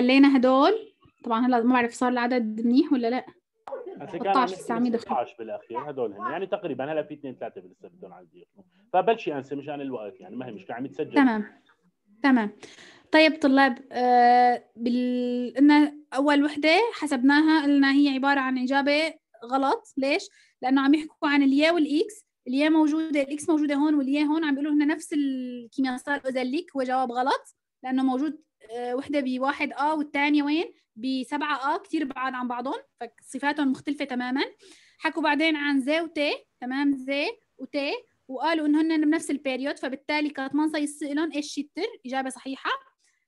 خلينا هدول طبعا هلا ما بعرف صار العدد منيح ولا لا 13 900 16 بالاخير هدول هن يعني تقريبا هلا في اثنين ثلاثه لسه بدهم عندي فبلشي انسى مشان الوقت يعني ما هي مشكله عم يتسجل تمام تمام طيب طلاب آه بال... قلنا اول وحده حسبناها قلنا هي عباره عن اجابه غلط ليش؟ لانه عم يحكوا عن الياء والاكس الياء موجوده الاكس موجوده هون والياء هون عم بيقولوا هنا نفس الكيمياء صار اذلك هو جواب غلط لانه موجود آه، واحدة بواحد اه والتانية وين بسبعة اه كتير بعاد عن بعضهم فصفاتهم مختلفة تماما حكوا بعدين عن زي وتي تمام زي وتي وقالوا هن بنفس البيريود فبالتالي كانت منصة يسألون ايش شتر اجابة صحيحة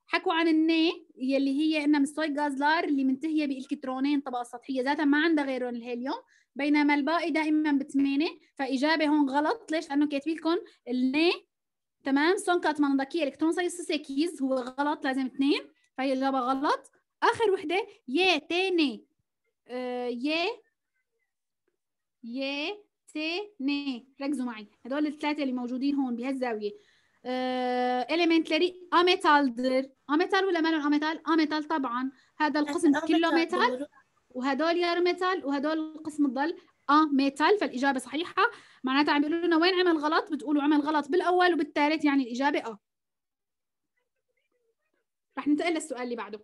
حكوا عن الني يلي هي انها مستوي لار اللي منتهيه بالكترونين طبقه سطحيه ذاتها ما عندها غيرهم الهيليوم بينما الباقي دائما بثمانيه فاجابه هون غلط ليش؟ لانه كاتبين لكم الني تمام سونكات مانضاكي الكترون كيز هو غلط لازم اثنين فهي الاجابه غلط اخر وحده ي تاني آه، ي ي تاني ركزوا معي هدول الثلاثه اللي موجودين هون بهالزاويه اليمنتري آه، اميتال در اميتال ولا مالهم اميتال اميتال طبعا هذا القسم كله ميتال وهدول يار ميتال وهدول القسم الضل اه ميتال فالاجابه صحيحه معناتها عم بيقولوا لنا وين عمل غلط بتقولوا عمل غلط بالاول وبالثالث يعني الاجابه اه رح ننتقل للسؤال اللي بعده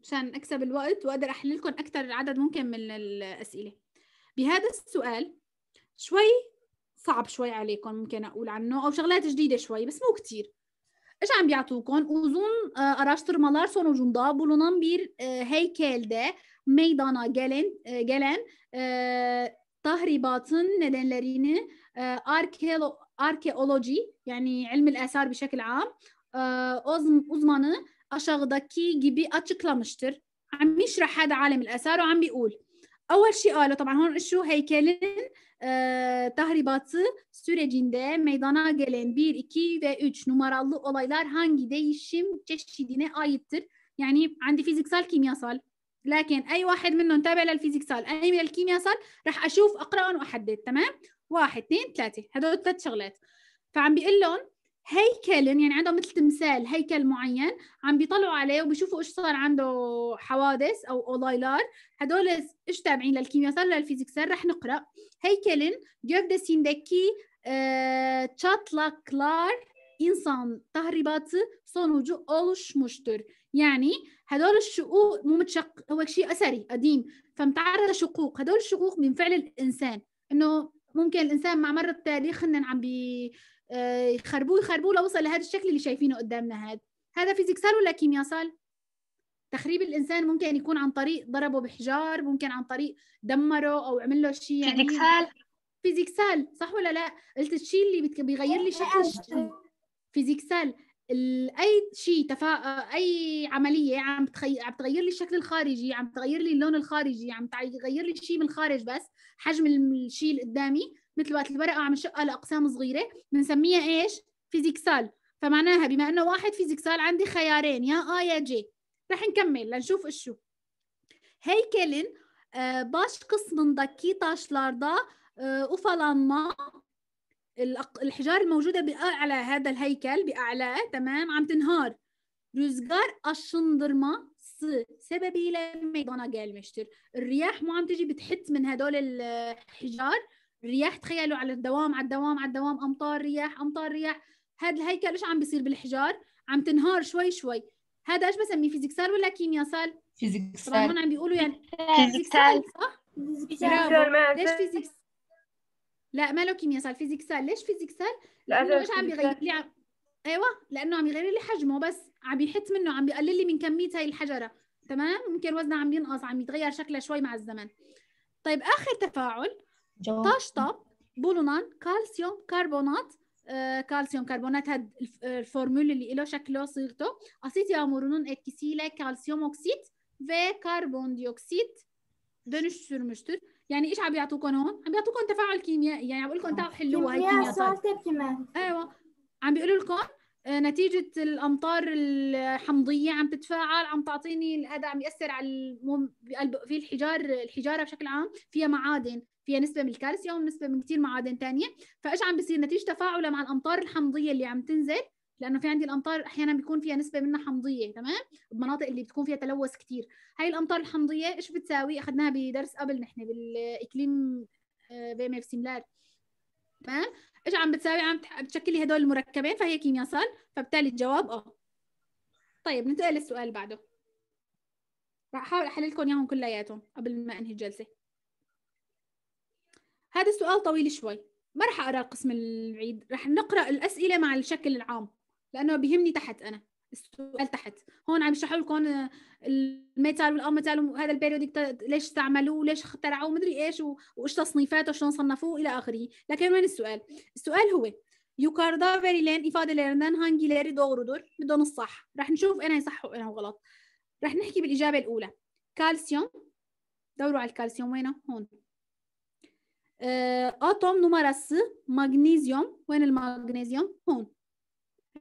مشان اكسب الوقت واقدر احل لكم اكثر عدد ممكن من الاسئله بهذا السؤال شوي صعب شوي عليكم ممكن اقول عنه او شغلات جديده شوي بس مو كثير Ecem Tuğkan uzun e, araştırmalar sonucunda bulunan bir e, heykelde meydana gelen e, gelen e, tahribatın nedenlerini e, arkeolo arkeoloji yani ilmil eser bir şekil am e, uzmanı aşağıdaki gibi açıklamıştır. عم يشرح هذا عالم الآثار وعم بيقول أول Öncelikle قالوا طبعا heykelin e, tahribatı sürecinde meydana gelen 1, 2 ve 3 numaralı olaylar hangi değişim çeşidine aittir? يعني عندي فيزيكسال كيمياسال لكن اي واحد منهم تابع للفيزيكسال اي من الكيمياسال رح اشوف اقرا واحدد تمام واحد اثنين ثلاثه هدول ثلاث شغلات فعم بيقول لهم هيكل يعني عندهم مثل تمثال هيكل معين عم بيطلعوا عليه وبيشوفوا ايش صار عنده حوادث او اولايلار هدول ايش تابعين للكيمياء صار للفيزيكس رح نقرا هيكلin gövdesindeki e, çatlaklar insan tahribatı اولش مشتر يعني هدول الشقوق مو متشق هو شيء اثري قديم فمتعرض لشقوق هدول الشقوق من فعل الانسان انه ممكن الانسان مع مر التاريخ هن عم بي آه، يخربوه يخربوه لوصل لهذا الشكل اللي شايفينه قدامنا هذا هذا فيزيك سال ولا كيمياء سال تخريب الانسان ممكن يكون عن طريق ضربه بحجار ممكن عن طريق دمره او عمل له شيء يعني فيزيك سال فيزيك سال صح ولا لا قلت الشيء اللي بيغير لي شكل إيه، فيزيك سال اي شيء تفا... اي عمليه عم بتخي... عم تغير لي الشكل الخارجي عم تغير لي اللون الخارجي عم تغير لي شيء من الخارج بس حجم الشيء اللي قدامي مثل وقت الورقه عم نشقها لاقسام صغيره بنسميها ايش؟ فيزيكسال فمعناها بما انه واحد فيزيكسال عندي خيارين يا اه يا جي رح نكمل لنشوف شو هيكلن baş kısmındaki taşlarda ufalanma الحجار الموجودة بأعلى هذا الهيكل بأعلاه تمام عم تنهار سببي لما sebebiyle قال مشتر الرياح مو عم تجي بتحت من هدول الحجار آه، رياح تخيلوا على الدوام على الدوام على الدوام امطار رياح امطار رياح هذا الهيكل ايش عم بيصير بالحجار عم تنهار شوي شوي هذا ايش بسميه فيزيكسال ولا كيميا سال فيزيكسال طبعا هون عم بيقولوا يعني فيزيكسال صح فيزيكسال ليش فيزيكس لا ما له كيميا سال فيزيكسال ليش فيزيكسال لانه ايش عم بيغير لي عم... ايوه لانه عم يغير لي حجمه بس عم يحط منه عم بيقلل لي من كميه هاي الحجره تمام ممكن وزنها عم ينقص عم يتغير شكلها شوي مع الزمن طيب اخر تفاعل taşta bulunan kalsiyum karbonat كالسيوم e, kalsiyum karbonat had, اللي e, formülü ile صيغته şekli sığırtı asit yağmurunun etkisiyle kalsiyum oksit ve karbondioksit dönüş يعني ايش عم بيعطوكم هون؟ عم بيعطوكم تفاعل كيميائي يعني عم بقول لكم تعالوا حلوها هي كيمياء صارت كمان ايوه عم بيقولوا لكم نتيجة الأمطار الحمضية عم تتفاعل عم تعطيني هذا عم يأثر على في الحجار الحجارة بشكل عام فيها معادن فيها نسبة من الكالسيوم نسبة من كثير معادن ثانيه فايش عم بصير نتيجة تفاعله مع الأمطار الحمضية اللي عم تنزل لانه في عندي الامطار احيانا بيكون فيها نسبه منها حمضيه تمام بمناطق اللي بتكون فيها تلوث كثير هاي الامطار الحمضيه ايش بتساوي اخذناها بدرس قبل نحن بالاكليم آه، بي في سيملار تمام ايش عم بتساوي عم بتشكل لي هدول المركبين فهي كيمياء صل فبالتالي الجواب اه طيب ننتقل للسؤال اللي بعده راح احاول احل لكم اياهم كلياتهم قبل ما انهي الجلسه هذا السؤال طويل شوي ما راح أقرأ قسم العيد راح نقرأ الأسئلة مع الشكل العام لأنه بيهمني تحت أنا السؤال تحت هون عم يشرحوا لكم الميتال والاميتال وهذا البيريودك ليش استعملوه ليش اخترعوه ومدري ايش وايش تصنيفاته وشلون صنفوه الى اخره لكن وين السؤال السؤال هو yukarıda هانجي ليري hangileri doğrudur? بدون الصح. رح نشوف أنا صح وأنا غلط. رح نحكي بالإجابة الأولى. كالسيوم. دوروا على الكالسيوم وينه؟ هون. آه، اتوم نمرة مغنيزيوم وين المغنيزيوم هون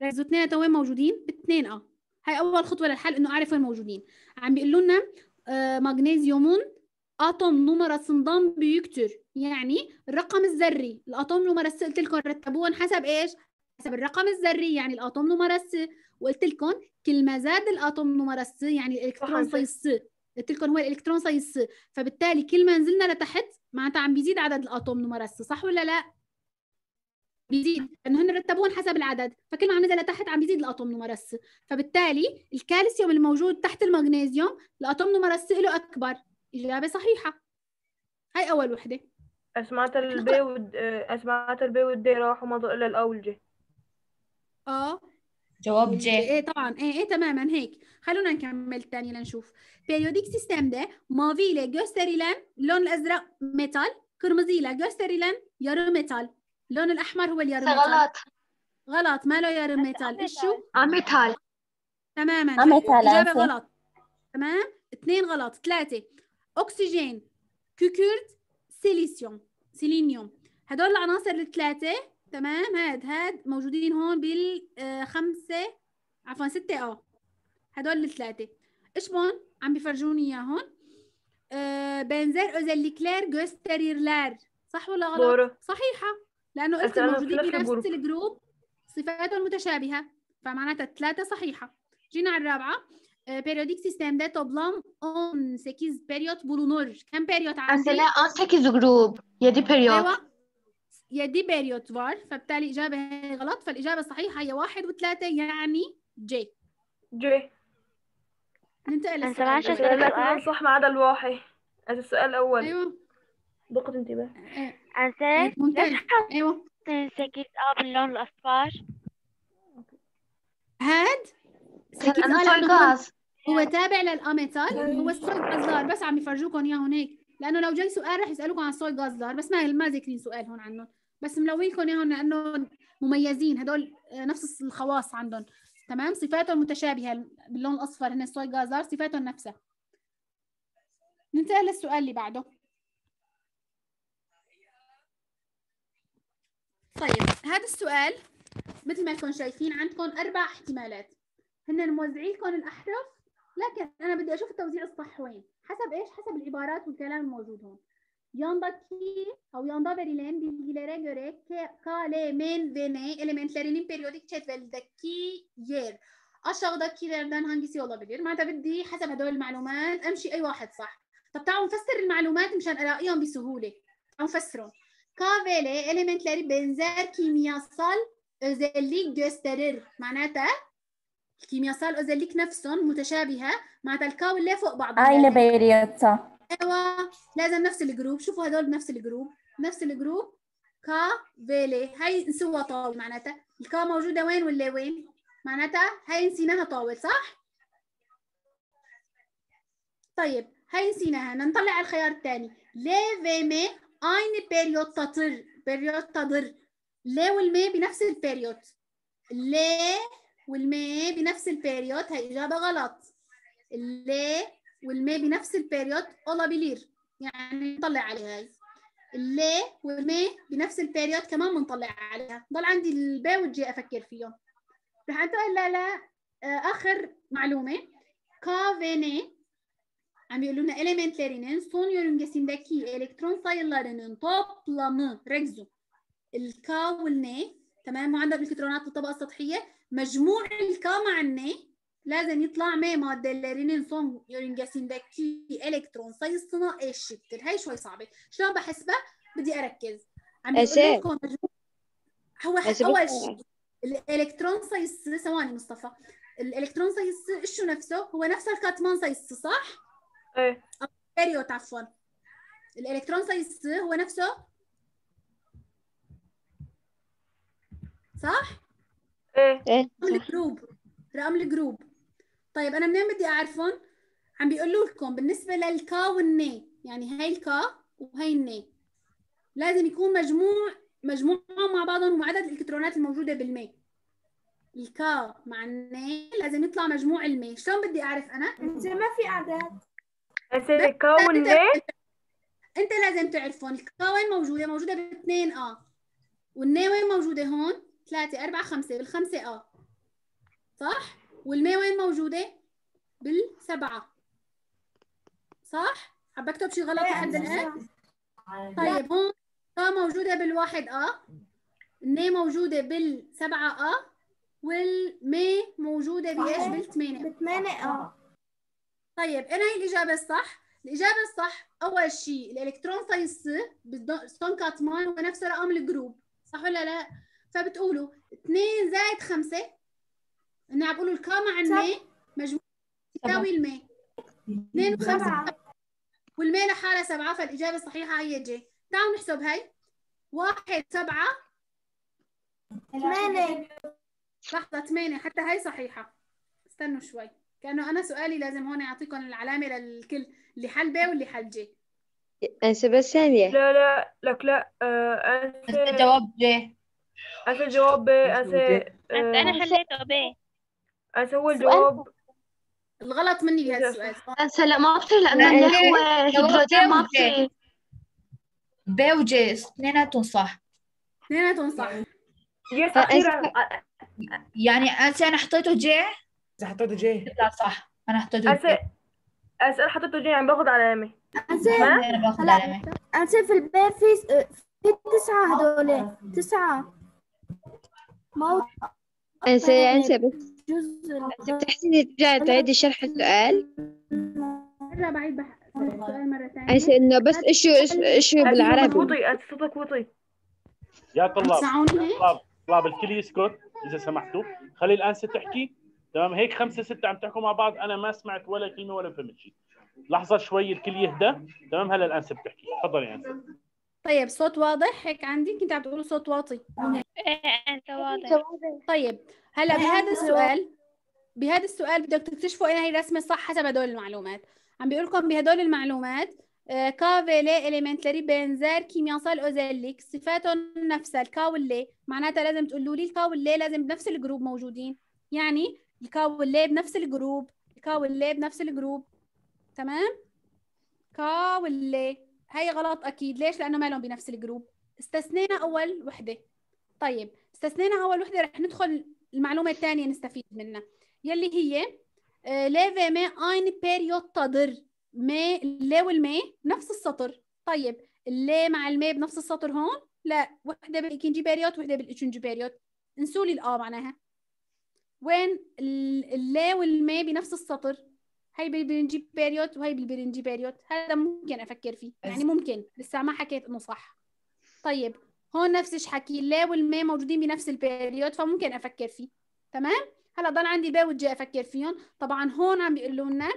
ركزوا اثنين وين موجودين باثنين اه هاي اول خطوه للحل انه اعرف وين موجودين عم بيقولوا لنا آه مغنيزيومون اتوم نمرة ضم بيكتر يعني الرقم الذري الاتوم نمرة قلت لكم رتبوهم حسب ايش حسب الرقم الذري يعني الاتوم نمرة وقلت لكم كل ما زاد الاتوم نمرة يعني الالكترون س قلت لكم هو الالكترون سايز فبالتالي كل ما نزلنا لتحت معناتها عم بيزيد عدد الاتوم نمرس صح ولا لا؟ بيزيد لانه هن رتبوهم حسب العدد فكل ما عم نزل لتحت عم بيزيد الاتوم نمرس فبالتالي الكالسيوم الموجود تحت المغنيزيوم الاتوم نمرس له اكبر اجابه صحيحه هاي اول وحده اسمعت البي ود اسمعت البي والدي راحوا مضوا الى الاولجه اه جواب إيه، جي إيه،, ايه طبعا ايه ايه تماما هيك خلونا نكمل الثاني لنشوف بيريوديك سيستمde maviyle جوستريلان لون الازرق ميتال لا جوستريلان يارو ميتال لون الاحمر هو اليارو ميتال غلط غلط ماله يارو ميتال شو اميتال تماما ميتال اجابه غلط تمام اثنين غلط ثلاثه اكسجين كوكورت سيليسيوم سيلينيوم هدول العناصر الثلاثه تمام هاد هاد موجودين هون بالخمسة آه، عفوا ستة اه هدول الثلاثة ايش بون عم بيفرجوني اياهم أه بنزر اوزليكلير لار صح ولا غلط؟ بورو. صحيحة لأنه اسم موجودين بنفس الجروب صفاتهم متشابهة فمعناتها الثلاثة صحيحة جينا على الرابعة سيستم periyodik sistemde toplam 18 periyot bulunur. Kim لا اون 18 جروب يا دي Devam. يا بيريوت فار فبالتالي إجابة هي غلط فالإجابة الصحيحة هي واحد وثلاثة يعني جي جي ننتقل للسؤال أنا صح ما عدا الواحد هذا السؤال الأول أيوه دقة انتباه أنسان ممتاز أيوه سكيت أب اللون الأصفار هاد سكت الغاز هو تابع للأميتال هو الصوت غازلار بس عم يفرجوكم إياه هناك لأنه لو جاي سؤال رح يسألوكم عن الصوت غازلار بس ما ما ذاكرين سؤال هون عنهم بس ملويكم لكم يعني اياهم لانه مميزين هدول نفس الخواص عندهم تمام صفاتهم متشابهه باللون الاصفر هن السوي جازر صفاتهم نفسها ننتقل للسؤال اللي بعده طيب هذا السؤال مثل ما انتم شايفين عندكم اربع احتمالات هن موزعين لكم الاحرف لكن انا بدي اشوف التوزيع الصح وين حسب ايش حسب العبارات والكلام الموجود هون yandaki av yanda verilen bilgilere göre K, K L, M, ve N elementlerinin periyodik cetveldeki yer. aşağıdakilerden hangisi olabilir؟ Ben معناتها بدي حسب هدول المعلومات امشي اي واحد صح. طب تعالوا نفسر المعلومات مشان الاقيهم بسهوله. تعالوا نفسرهم. Kahveli elementleri benzer kimyasal özellik gösterir. معناتها kimyasal özellik نفسهم متشابهة معناتها الكاولي فوق بعضها. Aynı belirti. ايوه لازم نفس الجروب شوفوا هذول بنفس الجروب نفس الجروب كا فيلي هي نسوها طاولة معناتها الكا موجودة وين واللي وين معناتها هي نسيناها طاول صح؟ طيب هي نسيناها نطلع على الخيار الثاني لي في مي اين بيريود تطر بيريود تضر لي والمي بنفس البيريود لي والمي بنفس البيريود هي إجابة غلط. لي والمي بنفس البيريود اولابيلير يعني نطلع عليها اللي والمي بنفس البيريود كمان بنطلع عليها ضل عندي البي والجي افكر فيهم رح انتقل لا آه، اخر معلومه كافيني عم يقولوا لنا elementlerinin سون يورنجسيندكي الكترون سايلارينين toplamı ركزوا الكا والني تمام معدل بالكترونات الطبقه السطحيه مجموع الكا مع الني لازم يطلع مادلeri'nin son yörüngesindeki elektron sayısına eşittir. هاي شوي صعبة. شلون بحسبها؟ بدي أركز. عم بقول لكم هو أول شيء الالكترون سيس ثواني مصطفى الالكترون سيس شو نفسه؟ هو نفس الكاتمان سيس صح؟ ايه كاريوت عفوا الالكترون سيس هو نفسه صح؟ إيه. ايه رقم الجروب رقم الجروب طيب انا منين بدي اعرفهم عم بيقولوا لكم بالنسبه للكا والني يعني هاي الكا وهي الني لازم يكون مجموع مجموعهم مع بعضهم وعدد الالكترونات الموجوده بالمي الكا مع الني لازم يطلع مجموع المي شلون بدي اعرف انا انت ما في اعداد الكا والني انت لازم تعرفهم الكا وين موجوده موجوده باثنين اه والني وين موجوده هون ثلاثة أربعة خمسة بالخمسة اه صح والماء وين موجوده بالسبعه صح عم بكتب شي غلط لحد الان طيب هون طا موجوده بالواحد اه النا موجوده بالسبعه اه والماء موجوده بايش بالثمانيه بالثمانيه اه طيب انا هي الاجابه الصح الاجابه الصح اول شيء الالكترون فيصل بالسون كاتمان ونفس رقم الجروب صح ولا لا فبتقولوا 2 زائد 5 انا بقول الكا عن الماء مجموع تساوي الماء 2 و5 والماء لحالها 7 فالاجابه الصحيحه هي جي تعالوا نحسب هي 1 7 8 لحظه 8 حتى هي صحيحه استنوا شوي كانه انا سؤالي لازم هون اعطيكم العلامه للكل اللي حل بي واللي حل جي بس ثانيه لا لا لك لا انسى آه، أنت جواب جي أنت جواب بي انسى أنا حليته بي اسوي الجواب الغلط مني بهذا السؤال هسه لا ما بصير لانه النحو هيدروجين ما بصير و ج اثنيناتهم صح اثنيناتهم صح يس اخيرا يعني هسه انا حطيته جي اذا حطيته جي لا صح انا حطيته جي اسال حطيته جي يعني باخذ علامه انا انسى في البي في في تسعه هذول تسعه موت انسى إيه، انسى بس الجزء تحسيني ترجعي تعيدي شرح السؤال مرة بعيد بح... السؤال مرة ثانية انه بس اشو اشو بالعربي وطي آه، صوتك وطي يا طلاب طلاب طلاب الكل يسكت اذا سمحتوا خلي الانسه تحكي تمام هيك خمسه سته عم تحكوا مع بعض انا ما سمعت ولا كلمه ولا فهمت شيء لحظه شوي الكل يهدى تمام هلا الانسه بتحكي تفضلي انسه طيب صوت واضح هيك عندي كنت عم تقولوا صوت واطي آه، تواضع طيب،, طيب هلا آه، بهذا السؤال بهذا السؤال بدك تكتشفوا ايه هي الرسمه صح حسب هدول المعلومات عم بيقول لكم بهدول المعلومات لي آه، كافيلي اليمنتلري بنزار كيمياسال اوزيليك صفاتهم نفسها الكا واللي معناتها لازم تقولوا لي الكا واللي لازم بنفس الجروب موجودين يعني الكا واللي بنفس الجروب الكا واللي بنفس الجروب تمام كا واللي هي غلط اكيد ليش لانه ما لهم بنفس الجروب استثنينا اول وحده طيب استثنينا اول وحده رح ندخل المعلومه الثانيه نستفيد منها يلي هي آه، ليفي ما اين بيريود تدر ما لا والما نفس السطر طيب اللي مع الماء بنفس السطر هون لا وحده بالكينجي بيريود وحده بالاتشنجي بيريود انسوا لي الا آه معناها وين اللا والما بنفس السطر هي بالبرنجي بيريود وهي بالبرنجي بيريود هذا ممكن افكر فيه يعني ممكن لسه ما حكيت انه صح طيب هو نفس الحكي لا والما موجودين بنفس البيريود فممكن افكر فيه تمام هلا ضل عندي الباء والجاء افكر فيهم طبعا هون عم بيقولوا لنا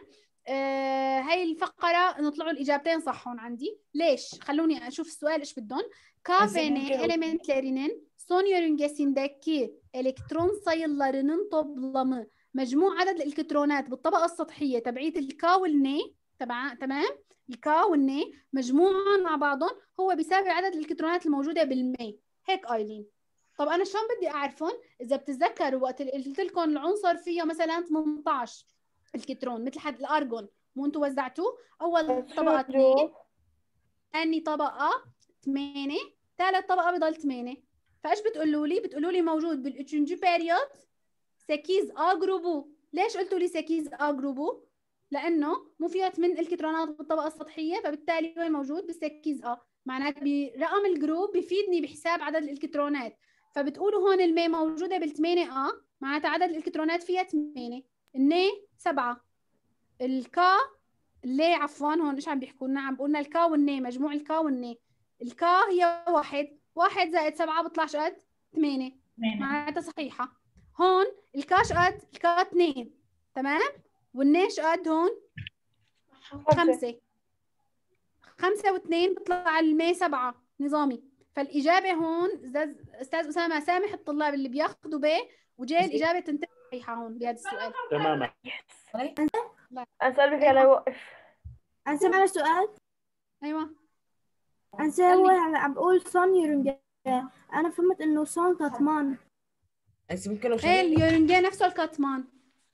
آه هاي الفقره نطلعوا الاجابتين صح هون عندي ليش خلوني اشوف السؤال ايش بدهم كافيني elementlerinin son yörüngesindeki الكترون sayılarının طبلمي مجموع عدد الالكترونات بالطبقه السطحيه تبعيه الكا والني تبع تمام والني مجموعهم مع بعضهم هو بيساوي عدد الالكترونات الموجوده بالماء هيك ايلين طب انا شلون بدي اعرفهم اذا بتتذكروا وقت اللي قلت لكم العنصر فيه مثلا 18 الكترون مثل حد الارجون مو انتم وزعتوه اول طبقه 2 ثاني طبقه 8 ثالث طبقه بضل 8 فايش بتقولوا لي بتقولوا لي موجود بالاتشنجي بيريود سكيز اجروبو ليش قلتوا لي سكيز اجروبو؟ لانه مو فيها من الكترونات بالطبقه السطحيه فبالتالي وين موجود بالسكيز اه معناته برقم الجروب بفيدني بحساب عدد الالكترونات فبتقولوا هون المي موجوده بالثمانية اه معناتها عدد الالكترونات فيها 8 الني 7 الكا اللي عفوا هون ايش عم بيحكوا لنا عم لنا الكا والني مجموع الكا والني الكا هي واحد واحد زائد سبعة بيطلع شقد ثمانية معناتها صحيحة هون الكا شقد الكا اثنين تمام والناش قد هون خمسة خمسة واثنين بطلع المية سبعة نظامي فالإجابة هون أستاذ أسامة سامح الطلاب اللي بياخدوا بي وجاي الإجابة تنتهي صحيحة هون بهذا السؤال تماما أنسى قلبك أنا يوقف أنسى معنا سؤال أيوة أنسى هو يعني عم بقول صن يورنجا أنا فهمت إنه صن كاتمان أنسى ممكن لو ايه اليورنجا نفسه الكاتمان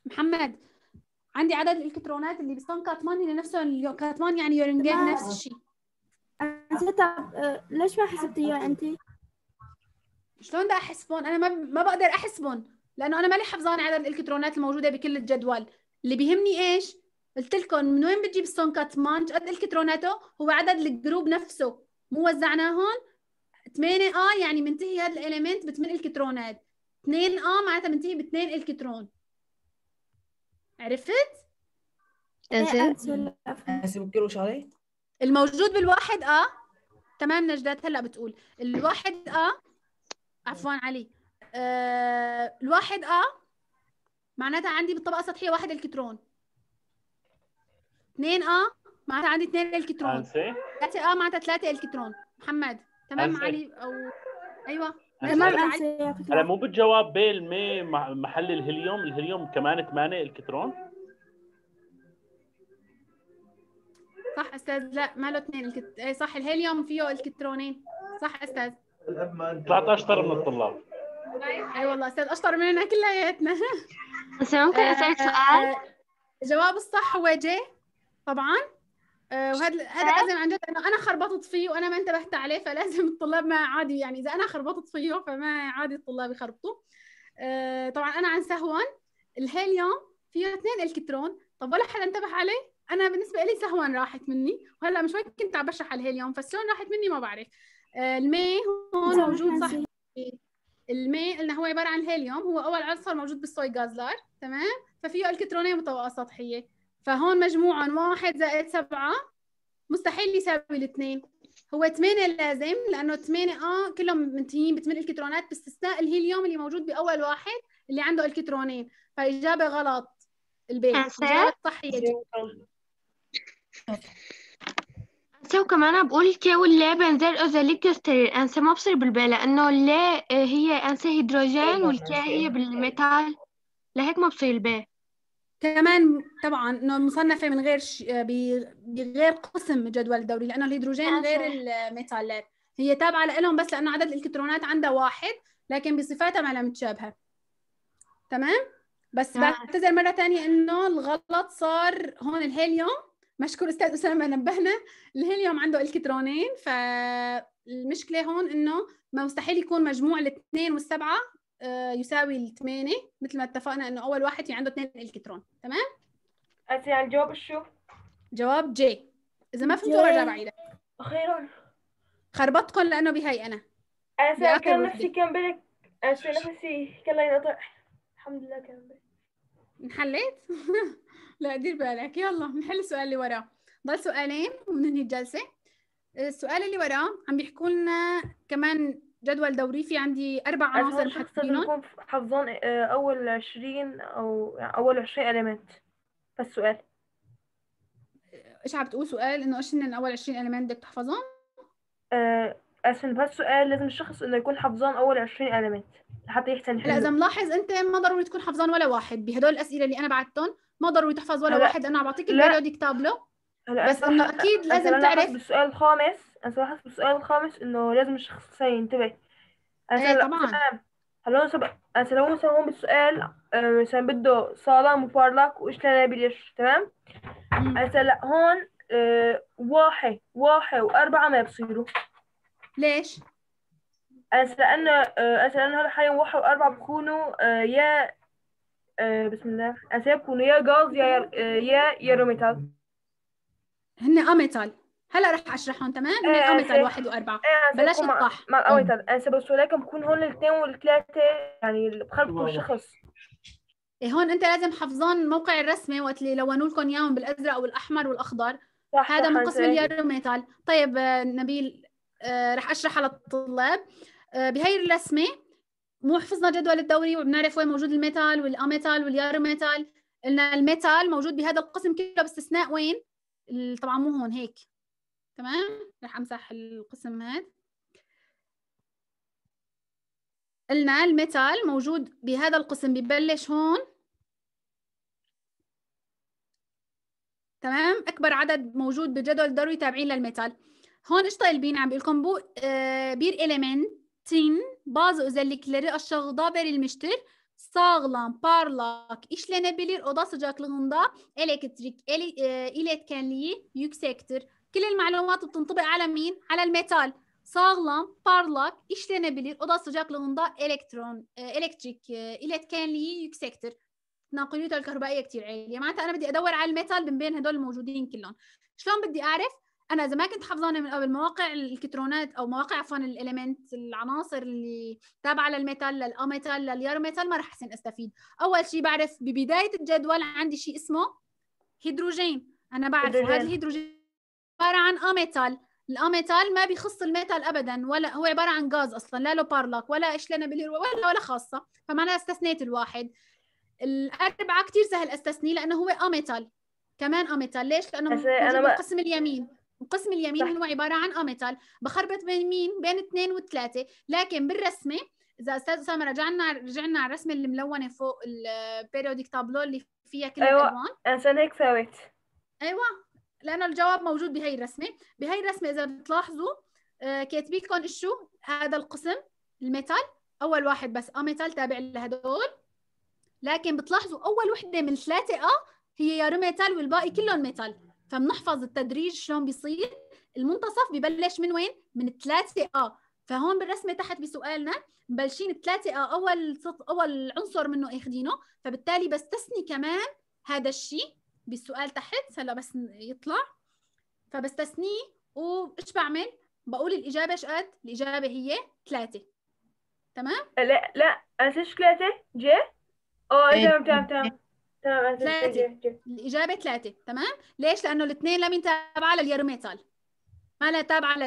محمد عندي عدد الالكترونات اللي بيساوي كاتمان هي نفسهم كاتمان يعني, يعني يورنجين آه. نفس الشيء طب آه، ليش ما حسبتيها انت؟ شلون بدي احسبهم؟ انا ما ما بقدر احسبهم لانه انا مالي حفظان عدد الالكترونات الموجوده بكل الجدول، اللي بيهمني ايش؟ قلت لكم من وين بتجيب السون كاتمان؟ قد الكتروناته؟ هو عدد الجروب نفسه، مو وزعناهم 8 اه يعني منتهي هذا الاليمنت بثمان الكترونات، 2 اه معناتها منتهي 2 الكترون، عرفت؟ شعري الموجود بالواحد اه تمام نجدات هلا بتقول الواحد اه عفوا علي آه الواحد اه معناتها عندي بالطبقه السطحيه واحد الكترون اثنين اه معناتها عندي اثنين الكترون ثلاثه اه معناتها ثلاثه الكترون محمد تمام علي او ايوه انا مو بالجواب بيل مي محل الهيليوم الهيليوم كمان 8 الكترون صح استاذ لا ما له اثنين الكت... إيه، صح الهيليوم فيه الكترونين صح استاذ طلعت اشطر من الطلاب اي والله استاذ اشطر مننا كلياتنا بس ممكن اسالك آه، سؤال الجواب آه، الصح هو جي طبعا آه، وهذا هذا لازم عن جد انه انا خربطت فيه وانا ما انتبهت عليه فلازم الطلاب ما عادي يعني اذا انا خربطت فيه فما عادي الطلاب يخربطوا آه، طبعا انا عن سهوان الهيليوم فيه اثنين الكترون طب ولا حدا انتبه عليه انا بالنسبه لي سهوان راحت مني وهلا مش وقت كنت عم بشرح على الهيليوم فالسون راحت مني ما بعرف آه، المي هون موجود صح المي قلنا هو عباره عن الهيليوم هو اول عنصر موجود بالسوي غازلار تمام ففيه الكترونين وطبقه سطحيه فهون مجموعهم واحد زائد سبعة مستحيل يساوي الاثنين هو ثمانية لازم لانه ثمانية اه كلهم منتهيين بثمان الكترونات باستثناء الهيليوم اللي موجود باول واحد اللي عنده الكترونين فاجابه غلط البيت اجابه صح انسى وكمان بقول كي اللبن بنزل اذا يسترير انسى ما بصير بالبال لانه اللا آه، هي انسى هيدروجين إيه، والكي هي إيه. بالميتال لهيك ما بصير البي كمان طبعا انه المصنفه من غير ش... بغير قسم جدول الدوري لانه الهيدروجين آه، غير الميتالات هي تابعه لهم بس لانه عدد الالكترونات عندها واحد لكن بصفاتها ما متشابهه تمام بس آه. بعتذر مره ثانيه انه الغلط صار هون الهيليوم مشكور استاذ اسامه نبهنا الهيليوم عنده الكترونين فالمشكله هون انه ما مستحيل يكون مجموع الاثنين والسبعه آه، يساوي الثمانية مثل ما اتفقنا انه اول واحد في عنده اثنين الكترون تمام؟ اسيا الجواب شو؟ جواب جي اذا ما فهمتوا رجع بعيدا اخيرا خربطكم لانه بهي انا اسيا كان نفسي كان بالك اسيا نفسي كان لا ينقطع الحمد لله كان بالك انحليت؟ لا دير بالك يلا نحل السؤال اللي وراه ضل سؤالين وننهي الجلسة السؤال اللي وراه عم بيحكوا لنا كمان جدول دوري في عندي اربع عناصر حاطينهم حافظان آه، اول 20 او اول 20 اليمنت فالسؤال ايش عم بتقول سؤال انه ايش هن اول 20 اليمنت بدك تحفظهم؟ آه عشان بهالسؤال لازم الشخص انه يكون حافظان اول 20 اليمنت لحتى يحسن حلو لا اذا ملاحظ انت ما ضروري تكون حافظان ولا واحد بهدول الاسئله اللي انا بعتهم ما ضروري تحفظ ولا هلا. واحد انا عم بعطيك البيريوديك تابلو بس انه اكيد لازم تعرف السؤال الخامس أنا صراحة في السؤال الخامس إنه لازم الشخص ينتبه أنا ايه طبعا مثلا أنا سلام مثلا هو بالسؤال آه، مثلا بده صالة مفارلك وإيش لنا بليش تمام مم. أنا هون آه، واحد واحد وأربعة ما بصيروا ليش؟ أنا لأنه آه، أنا لأنه هلا حاليا واحد وأربعة بكونوا آه، يا بسم الله أنا بكونوا يا غاز يا يا يا, يا روميتال هن اميتال هلا رح اشرحهم تمام من آه، الاوميتال على واحد واربعه آه بلاش نطح ما الاوميتال انسى آه، بس ولكن بكون هون الاثنين والثلاثه يعني بخلطوا شخص إيه هون انت لازم حافظان موقع الرسمه وقت اللي لونوا لكم اياهم بالازرق والاحمر والاخضر صح هذا صح من قسم اليارو ميتال طيب آه، نبيل رح اشرح على الطلاب بهي الرسمه مو حفظنا جدول الدوري وبنعرف وين موجود الميتال والاميتال واليارو ميتال قلنا الميتال موجود بهذا القسم كله باستثناء وين طبعا مو هون هيك تمام راح امسح القسم هذا قلنا الميتال موجود بهذا القسم ببلش هون تمام اكبر عدد موجود بجدول دوري تابعين للميتال هون ايش طالبين عم بقول لكم بو آه، بير اليمنتين bazı özellikleri aşağıda verilmiştir. Sağlam, parlak, işlenebilir oda sıcaklığında elektrik ele, e, iletkenliği yüksektir. كل المعلومات بتنطبق على مين؟ على الميتال. Sağlam, parlak, işlenebilir, oda sıcaklığında elektron, elektrik, iletkenliği yüksektir. تناقليته الكهربائيه كثير عاليه معناتها انا بدي ادور على الميتال من بين هدول الموجودين كلهم شلون بدي اعرف انا اذا ما كنت حافظانه من قبل مواقع الالكترونات او مواقع عفوا الاليمنت العناصر اللي تابعه للميتال للاميتال لليارميتال ما راح احسن استفيد اول شيء بعرف ببدايه الجدول عندي شيء اسمه هيدروجين انا بعرف هذا الهيدروجين عباره عن اميتال الاميتال ما بيخص الميتال ابدا ولا هو عباره عن غاز اصلا لا له بارلك ولا بالهيرو ولا ولا خاصه فمعناها استثنيت الواحد الاربعه كثير سهل استثنيه لانه هو اميتال كمان اميتال ليش لانه أنا ما... اليمين القسم اليمين صح. هو عباره عن اميتال بخربط بين مين بين اثنين وثلاثه لكن بالرسمه اذا استاذ اسامه رجعنا رجعنا على الرسمه اللي ملونه فوق البيريوديك تابلو اللي فيها كل أيوة. الالوان عشان هيك سويت ايوه لانه الجواب موجود بهي الرسمه بهي الرسمه اذا بتلاحظوا آه، كاتبين لكم شو هذا القسم الميتال اول واحد بس ا آه، ميتال تابع لهدول لكن بتلاحظوا اول وحده من ثلاثه اه هي يا ميتال والباقي كلهم ميتال فبنحفظ التدريج شلون بيصير المنتصف ببلش من وين من ثلاثه اه فهون بالرسمه تحت بسؤالنا مبلشين ثلاثه اه اول اول عنصر منه اخذينه فبالتالي بستثني كمان هذا الشيء بالسؤال تحت هلا بس يطلع فبستثنيه وايش بعمل؟ بقول الاجابه ايش قد؟ الاجابه هي ثلاثه تمام؟ لا لا انسش ثلاثه جي؟ اه تمام إيه، تمام تمام تمام ثلاثة الإجابة ثلاثة تمام؟ ليش؟ لأنه الاثنين لمين تابعة لليروميتال ما لا تابعة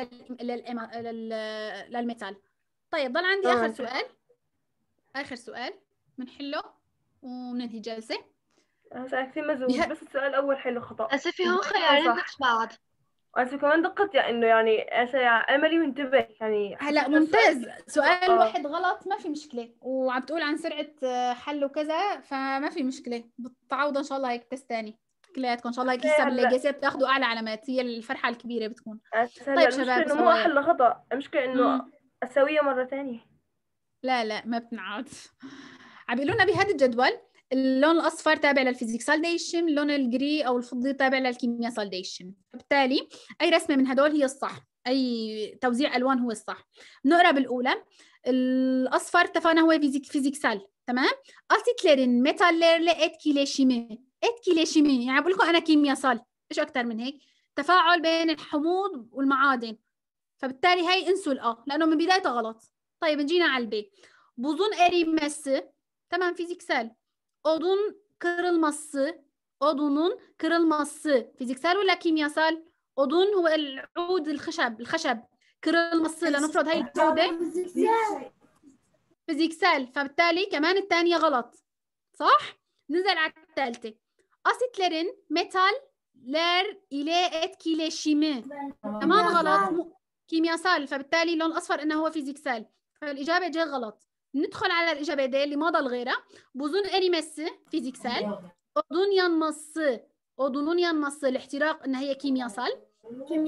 للميتال طيب ضل عندي آخر سؤال آخر سؤال بنحله وننهي الجلسة ساعتين مزوج بس السؤال الأول حلو خطأ أسفي هم خيارين ضد بعض وأسفي كمان دقت يعني إنه يعني أسفي أملي وانتبه يعني هلا ممتاز سؤال آه. واحد غلط ما في مشكلة وعم تقول عن سرعة آه، حل وكذا فما في مشكلة بتعوض إن شاء الله هيك تست تاني كلياتكم ان شاء الله لسه بالليجاسي بتاخذوا اعلى علامات هي الفرحه الكبيره بتكون طيب شباب انه مو احلى خطا المشكله انه اسويها مره ثانيه لا لا ما بتنعاد عم بيقولوا لنا بهذا الجدول اللون الاصفر تابع للفيزيك سالديشن اللون الجري او الفضي تابع للكيمياء سالديشن فبالتالي اي رسمه من هدول هي الصح اي توزيع الوان هو الصح نقرا بالاولى الاصفر تفانا هو فيزيك فيزيك سال تمام التيتلرين كيليشيمي اتكيليشيمي اتكيليشيمي يعني بقول لكم انا كيمياء سال ايش اكثر من هيك تفاعل بين الحموض والمعادن فبالتالي هي انسوا الا آه، لانه من بدايته غلط طيب نجينا على البي بوزون اريمس تمام فيزيك سال odun kırılması odunun kırılması fiziksel ولا kimyasal odun هو العود الخشب الخشب kırılması لنفرض هاي العودة فيزيكسال فبالتالي كمان الثانية غلط صح نزل على الثالثة ميتال لير إلي etkileşimi كمان غلط kimyasal فبالتالي اللون الأصفر إنه هو فيزيكسال فالإجابة جاي غلط ندخل على الإجابة دي اللي ما ضل غيرها بوزون أريمسي فيزيكسال اودون ينمسي odunun yanması الاحتراق ان هي كيميا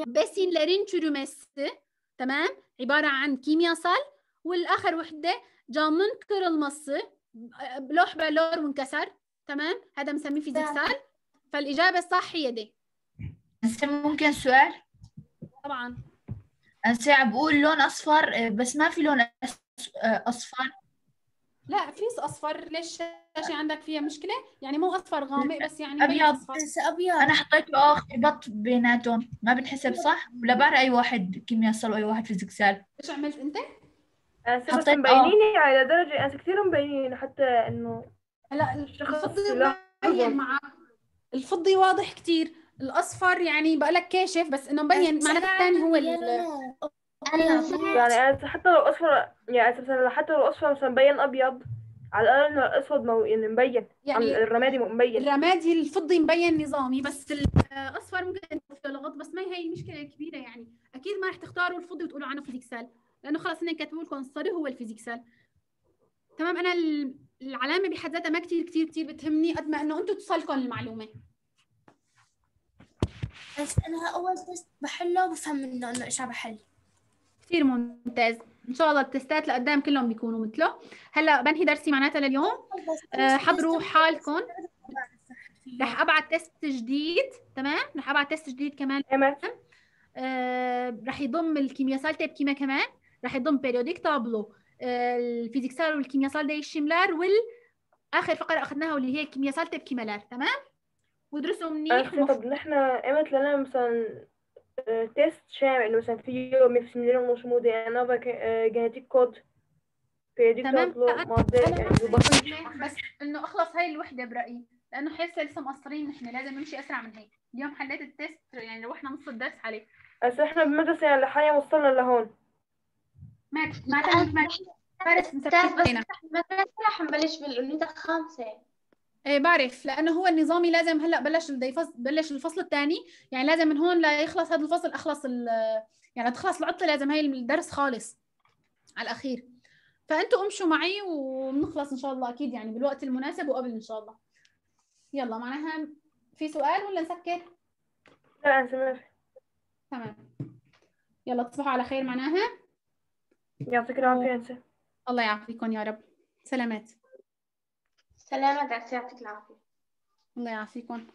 باسين لارين çürümesi تمام عبارة عن صال والآخر وحدة camın kırılması لوح بلور وانكسر تمام هذا بنسميه فيزيكسال فالإجابة الصح هي دي هسه ممكن سؤال طبعا هسه عم بقول لون أصفر بس ما في لون أسود آه، اصفر لا فيس اصفر ليش الشاشه عندك فيها مشكله يعني مو اصفر غامق بس يعني ابيض بس ابيض انا حطيته اخر آه، بط بيناتهم ما بنحسب صح ولا بعرف اي واحد كيمياء صار واي واحد فيزيكسال ايش عملت انت آه، حطيت مبينين على درجه انا كثير مبينين حتى انه هلا الفضي مبين معك الفضي واضح كثير الاصفر يعني بقول لك كاشف بس انه مبين معناته الثاني هو أيوة، يعني صح يعني حتى لو اصفر يعني مثلا حتى لو اصفر مثلا مبين ابيض على الاقل انه الاسود مو... يعني مبين يعني الرمادي مبين الرمادي الفضي مبين نظامي بس الاصفر ممكن لغط بس ما هي المشكله الكبيره يعني اكيد ما رح تختاروا الفضي وتقولوا عنه فيزيكسال لانه خلص هن كاتبوا لكم الصري هو الفيزيكسال تمام انا العلامه بحد ذاتها ما كثير كثير كثير بتهمني قد ما انه انتم توصلكم المعلومه بس انا اول تست بحله بفهم منه انه ايش عم بحل كثير ممتاز ان شاء الله التستات لقدام كلهم بيكونوا مثله هلا بنهي درسي معناتها لليوم حضروا حالكم رح ابعت تيست جديد تمام رح ابعت تيست جديد كمان تمام إيه، آه رح يضم الكيمياء سالته بكيما كمان رح يضم بيريوديك تابلو آه، الفيزيكسال والكيمياء سالده الشملار وال اخر فقره اخذناها واللي هي الكيمياء سالته بكيمالار تمام وادرسوا منيح آه، طب نحن ايمت لنا مثلا تيست شامل مثلا في يوم يفسملنا مش مودي يعني انا جهتي كود في تمام يعني بس انه اخلص هاي الوحده برايي لانه حاسه لسه مقصرين نحن لازم نمشي اسرع من هيك اليوم حليت التيست يعني روحنا نص الدرس عليه بس احنا بالمدرسه يعني لحاليا وصلنا لهون ما معناتها ماشي فارس مسكت طيب، بس المدرسه رح نبلش بالأوليدة الخامسه ايه بعرف لانه هو النظامي لازم هلا بلش بده بلش الفصل الثاني يعني لازم من هون ليخلص هذا الفصل اخلص يعني تخلص العطله لازم هي الدرس خالص على الاخير فانتوا امشوا معي وبنخلص ان شاء الله اكيد يعني بالوقت المناسب وقبل ان شاء الله يلا معناها في سؤال ولا نسكر؟ لا انسى تمام يلا تصبحوا على خير معناها يعطيك العافيه انت الله يعافيكم يا رب سلامات سلامة درس يعطيك العافية الله يعافيكم